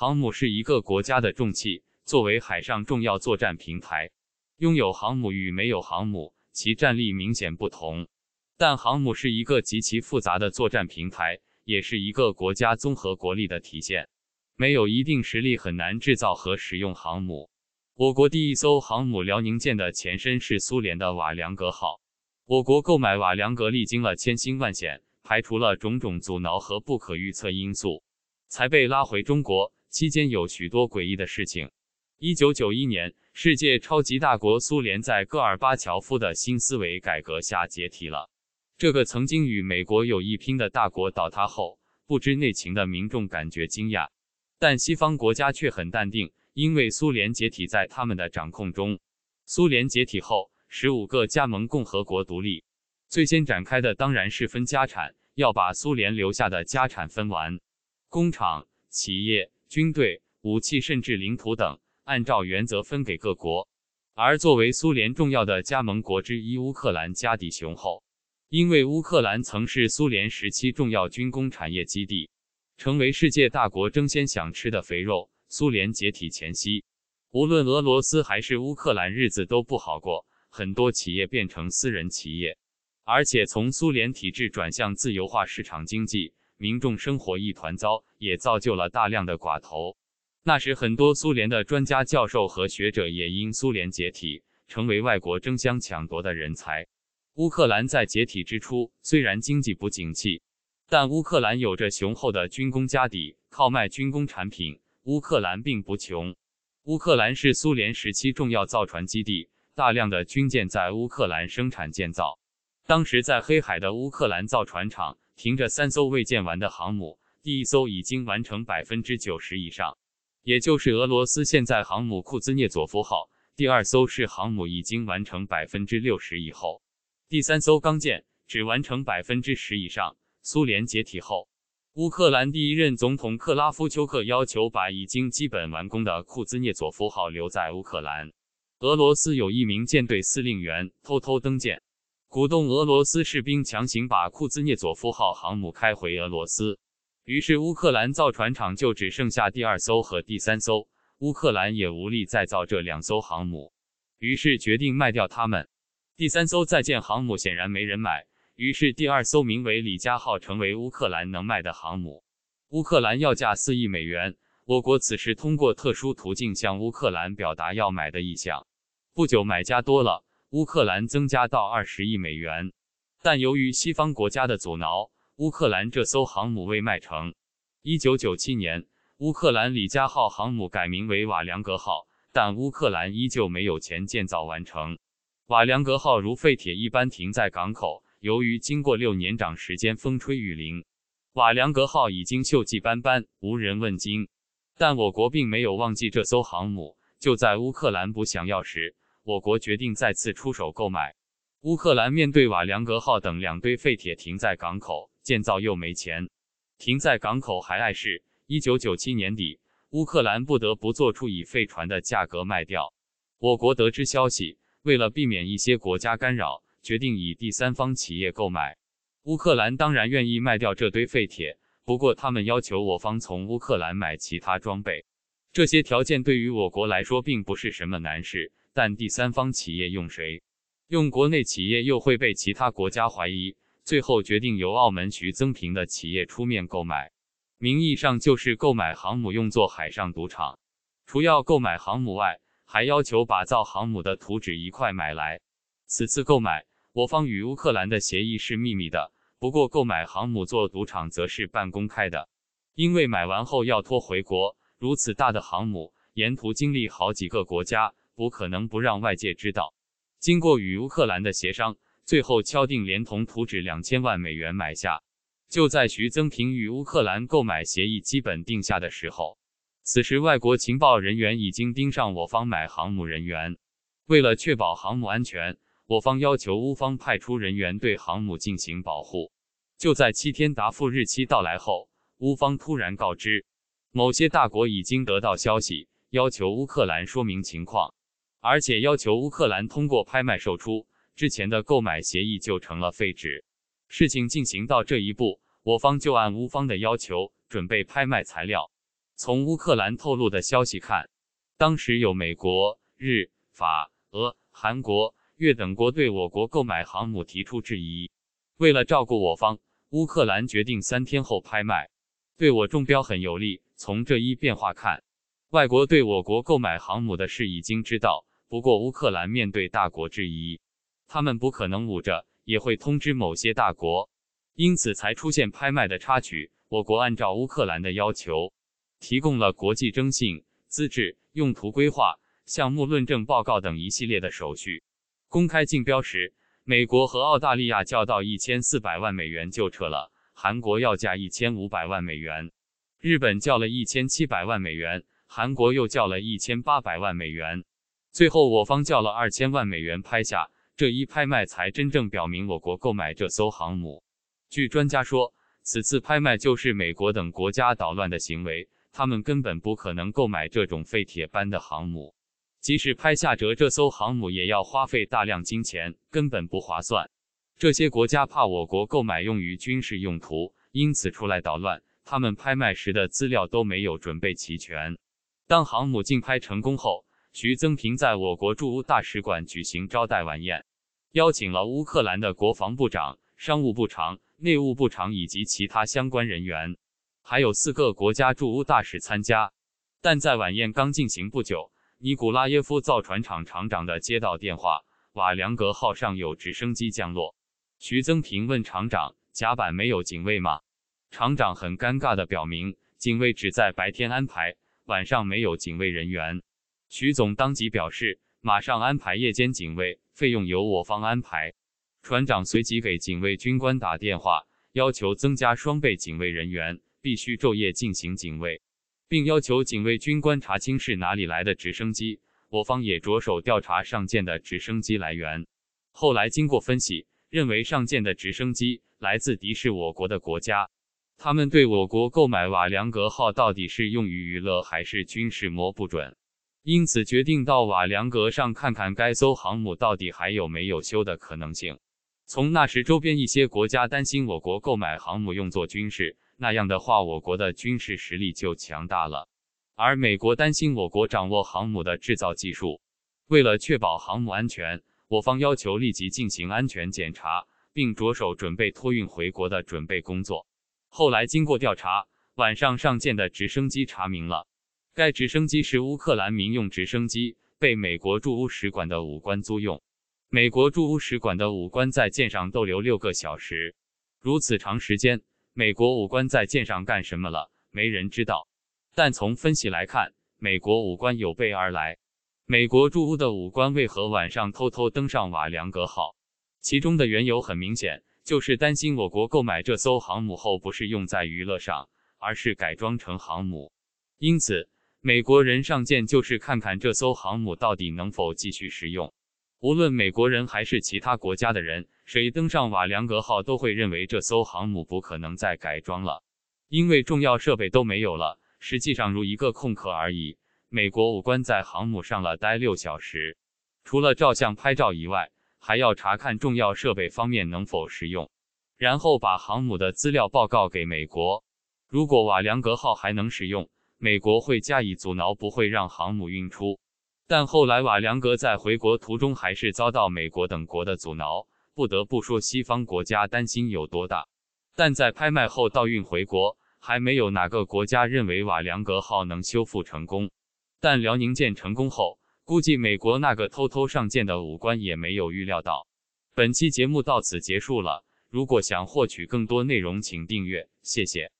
航母是一个国家的重器，作为海上重要作战平台，拥有航母与没有航母，其战力明显不同。但航母是一个极其复杂的作战平台，也是一个国家综合国力的体现。没有一定实力，很难制造和使用航母。我国第一艘航母辽宁舰的前身是苏联的瓦良格号，我国购买瓦良格历经了千辛万险，排除了种种阻挠和不可预测因素，才被拉回中国。期间有许多诡异的事情。一九九一年，世界超级大国苏联在戈尔巴乔夫的新思维改革下解体了。这个曾经与美国有一拼的大国倒塌后，不知内情的民众感觉惊讶，但西方国家却很淡定，因为苏联解体在他们的掌控中。苏联解体后，十五个加盟共和国独立，最先展开的当然是分家产，要把苏联留下的家产分完，工厂、企业。军队、武器甚至领土等，按照原则分给各国。而作为苏联重要的加盟国之一，乌克兰家底雄厚，因为乌克兰曾是苏联时期重要军工产业基地，成为世界大国争先想吃的肥肉。苏联解体前夕，无论俄罗斯还是乌克兰，日子都不好过，很多企业变成私人企业，而且从苏联体制转向自由化市场经济。民众生活一团糟，也造就了大量的寡头。那时，很多苏联的专家、教授和学者也因苏联解体成为外国争相抢夺的人才。乌克兰在解体之初虽然经济不景气，但乌克兰有着雄厚的军工家底，靠卖军工产品，乌克兰并不穷。乌克兰是苏联时期重要造船基地，大量的军舰在乌克兰生产建造。当时在黑海的乌克兰造船厂。凭着三艘未建完的航母，第一艘已经完成百分之九十以上，也就是俄罗斯现在航母库兹涅佐夫号；第二艘是航母已经完成百分之六十以后；第三艘刚建，只完成百分之十以上。苏联解体后，乌克兰第一任总统克拉夫丘克要求把已经基本完工的库兹涅佐夫号留在乌克兰。俄罗斯有一名舰队司令员偷偷登舰。鼓动俄罗斯士兵强行把库兹涅佐夫号航母开回俄罗斯，于是乌克兰造船厂就只剩下第二艘和第三艘，乌克兰也无力再造这两艘航母，于是决定卖掉它们。第三艘在建航母显然没人买，于是第二艘名为“李加号”成为乌克兰能卖的航母，乌克兰要价四亿美元。我国此时通过特殊途径向乌克兰表达要买的意向，不久买家多了。乌克兰增加到二十亿美元，但由于西方国家的阻挠，乌克兰这艘航母未卖成。一九九七年，乌克兰“里加号”航母改名为“瓦良格号”，但乌克兰依旧没有钱建造完成。瓦良格号如废铁一般停在港口，由于经过六年长时间风吹雨淋，瓦良格号已经锈迹斑斑，无人问津。但我国并没有忘记这艘航母，就在乌克兰不想要时。我国决定再次出手购买乌克兰。面对瓦良格号等两堆废铁停在港口，建造又没钱，停在港口还碍事。一九九七年底，乌克兰不得不做出以废船的价格卖掉。我国得知消息，为了避免一些国家干扰，决定以第三方企业购买。乌克兰当然愿意卖掉这堆废铁，不过他们要求我方从乌克兰买其他装备。这些条件对于我国来说并不是什么难事。但第三方企业用谁？用国内企业又会被其他国家怀疑。最后决定由澳门徐增平的企业出面购买，名义上就是购买航母用作海上赌场。除要购买航母外，还要求把造航母的图纸一块买来。此次购买，我方与乌克兰的协议是秘密的，不过购买航母做赌场则是半公开的，因为买完后要拖回国。如此大的航母，沿途经历好几个国家。不可能不让外界知道。经过与乌克兰的协商，最后敲定连同图纸两千万美元买下。就在徐增平与乌克兰购买协议基本定下的时候，此时外国情报人员已经盯上我方买航母人员。为了确保航母安全，我方要求乌方派出人员对航母进行保护。就在七天答复日期到来后，乌方突然告知，某些大国已经得到消息，要求乌克兰说明情况。而且要求乌克兰通过拍卖售出，之前的购买协议就成了废纸。事情进行到这一步，我方就按乌方的要求准备拍卖材料。从乌克兰透露的消息看，当时有美国、日、法、俄、韩国、越等国对我国购买航母提出质疑。为了照顾我方，乌克兰决定三天后拍卖，对我中标很有利。从这一变化看，外国对我国购买航母的事已经知道。不过，乌克兰面对大国质疑，他们不可能捂着，也会通知某些大国，因此才出现拍卖的插曲。我国按照乌克兰的要求，提供了国际征信资质、用途规划、项目论证报告等一系列的手续。公开竞标时，美国和澳大利亚叫到一千四百万美元就撤了，韩国要价一千五百万美元，日本叫了一千七百万美元，韩国又叫了一千八百万美元。最后，我方叫了二千万美元拍下这一拍卖，才真正表明我国购买这艘航母。据专家说，此次拍卖就是美国等国家捣乱的行为，他们根本不可能购买这种废铁般的航母。即使拍下折这艘航母，也要花费大量金钱，根本不划算。这些国家怕我国购买用于军事用途，因此出来捣乱。他们拍卖时的资料都没有准备齐全。当航母竞拍成功后。徐增平在我国驻乌大使馆举行招待晚宴，邀请了乌克兰的国防部长、商务部长、内务部长以及其他相关人员，还有四个国家驻乌大使参加。但在晚宴刚进行不久，尼古拉耶夫造船厂厂长的接到电话，瓦良格号上有直升机降落。徐增平问厂长：“甲板没有警卫吗？”厂长很尴尬地表明，警卫只在白天安排，晚上没有警卫人员。徐总当即表示，马上安排夜间警卫，费用由我方安排。船长随即给警卫军官打电话，要求增加双倍警卫人员，必须昼夜进行警卫，并要求警卫军官查清是哪里来的直升机。我方也着手调查上舰的直升机来源。后来经过分析，认为上舰的直升机来自敌视我国的国家。他们对我国购买瓦良格号到底是用于娱乐还是军事，摸不准。因此决定到瓦良格上看看该艘航母到底还有没有修的可能性。从那时，周边一些国家担心我国购买航母用作军事，那样的话，我国的军事实力就强大了。而美国担心我国掌握航母的制造技术。为了确保航母安全，我方要求立即进行安全检查，并着手准备托运回国的准备工作。后来经过调查，晚上上舰的直升机查明了。该直升机是乌克兰民用直升机，被美国驻乌使馆的武官租用。美国驻乌使馆的武官在舰上逗留六个小时，如此长时间，美国武官在舰上干什么了？没人知道。但从分析来看，美国武官有备而来。美国驻乌的武官为何晚上偷偷登上瓦良格号？其中的缘由很明显，就是担心我国购买这艘航母后不是用在娱乐上，而是改装成航母，因此。美国人上舰就是看看这艘航母到底能否继续使用。无论美国人还是其他国家的人，谁登上瓦良格号都会认为这艘航母不可能再改装了，因为重要设备都没有了，实际上如一个空壳而已。美国武官在航母上了待六小时，除了照相拍照以外，还要查看重要设备方面能否使用，然后把航母的资料报告给美国。如果瓦良格号还能使用，美国会加以阻挠，不会让航母运出。但后来瓦良格在回国途中还是遭到美国等国的阻挠，不得不说西方国家担心有多大。但在拍卖后倒运回国，还没有哪个国家认为瓦良格号能修复成功。但辽宁舰成功后，估计美国那个偷偷上舰的武官也没有预料到。本期节目到此结束了，如果想获取更多内容，请订阅，谢谢。